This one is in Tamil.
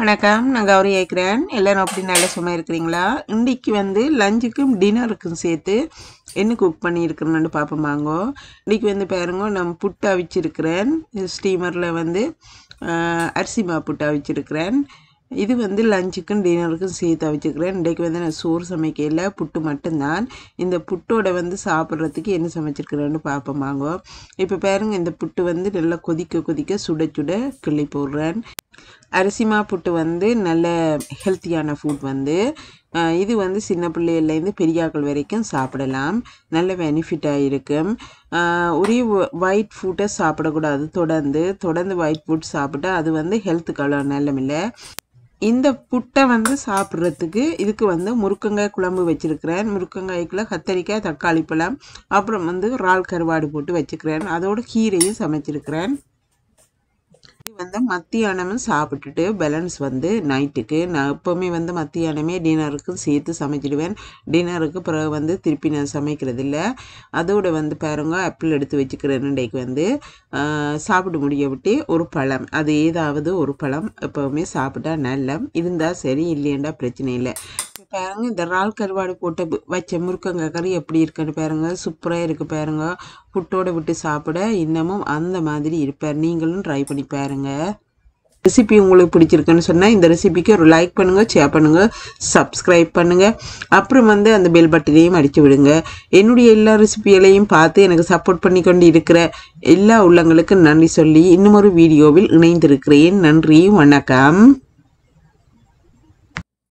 வணக்கம் நான் கௌரி ஏக்கிறேன் எல்லோரும் அப்படி நல்ல சும்மா இருக்கிறீங்களா இன்றைக்கி வந்து லஞ்சுக்கும் டின்னருக்கும் சேர்த்து என்ன குக் பண்ணியிருக்கிறோன்னு பார்ப்போம் வாங்கோ இன்றைக்கி வந்து பாருங்க நம்ம புட்டு அவிச்சிருக்கிறேன் ஸ்டீமரில் வந்து அரிசி மா புட்டு அவிச்சிருக்கிறேன் இது வந்து லஞ்சுக்கும் டின்னருக்கும் சேர்த்து வச்சுக்கிறேன் இன்றைக்கு வந்து நான் சோறு சமைக்கல புட்டு மட்டும்தான் இந்த புட்டோட வந்து சாப்பிட்றதுக்கு என்ன சமைச்சிருக்கிறேன்னு பார்ப்போம் வாங்க இப்போ பாருங்கள் இந்த புட்டு வந்து நல்லா கொதிக்க கொதிக்க சுட சுட கிள்ளி போடுறேன் அரிசிமா புட்டு வந்து நல்ல ஹெல்த்தியான ஃபுட் வந்து இது வந்து சின்ன பிள்ளைகள்லேருந்து பெரியாக்கள் வரைக்கும் சாப்பிடலாம் நல்ல பெனிஃபிட்டாக இருக்கும் ஒரே ஒயிட் ஃபுட்டை சாப்பிடக்கூடாது தொடர்ந்து தொடர்ந்து ஒயிட் ஃபுட் சாப்பிட்டா அது வந்து ஹெல்த்துக்கு அவ்வளோ நல்லமில்லை இந்த புட்டை வந்து சாப்பிட்றதுக்கு இதுக்கு வந்து முருக்கங்காய் குழம்பு வச்சுருக்கிறேன் முருக்கங்காய்க்குள்ள கத்தரிக்காய் தக்காளி பழம் அப்புறம் வந்து இறால் கருவாடு போட்டு வச்சுக்கிறேன் அதோட கீரையும் சமைச்சிருக்கிறேன் வந்து மத்தியானமும் சாப்பிட்டுட்டு பேலன்ஸ் வந்து நைட்டுக்கு நான் எப்போவுமே வந்து மத்தியானமே டின்னருக்கும் சேர்த்து சமைச்சிடுவேன் டின்னருக்கு பிறகு வந்து திருப்பி நான் சமைக்கிறது இல்லை அதோடு வந்து பாருங்க ஆப்பிள் எடுத்து வச்சுக்கிற ரெண்டைக்கு வந்து சாப்பிட முடிய விட்டு ஒரு பழம் அது ஏதாவது ஒரு பழம் எப்போவுமே சாப்பிட்டா நல்ல இருந்தால் சரி இல்லையண்டா பிரச்சனை இல்லை பாருங்க இந்த ரால் கருவாடு போட்டு வச்ச முருக்கங்க கறி எப்படி இருக்குன்னு பாருங்க சூப்பராக இருக்குது பாருங்க புட்டோட விட்டு சாப்பிட இன்னமும் அந்த மாதிரி இருப்பார் நீங்களும் ட்ரை பண்ணி பாருங்க ரெசிபி உங்களுக்கு பிடிச்சிருக்குன்னு சொன்னால் இந்த ரெசிபிக்கு ஒரு லைக் பண்ணுங்கள் ஷேர் பண்ணுங்கள் சப்ஸ்கிரைப் பண்ணுங்கள் அப்புறம் வந்து அந்த பெல் பட்டனையும் அடித்து விடுங்க என்னுடைய எல்லா ரெசிபிகளையும் பார்த்து எனக்கு சப்போர்ட் பண்ணி கொண்டு இருக்கிற எல்லா உள்ளங்களுக்கும் நன்றி சொல்லி இன்னும் ஒரு வீடியோவில் இணைந்திருக்கிறேன் நன்றி வணக்கம்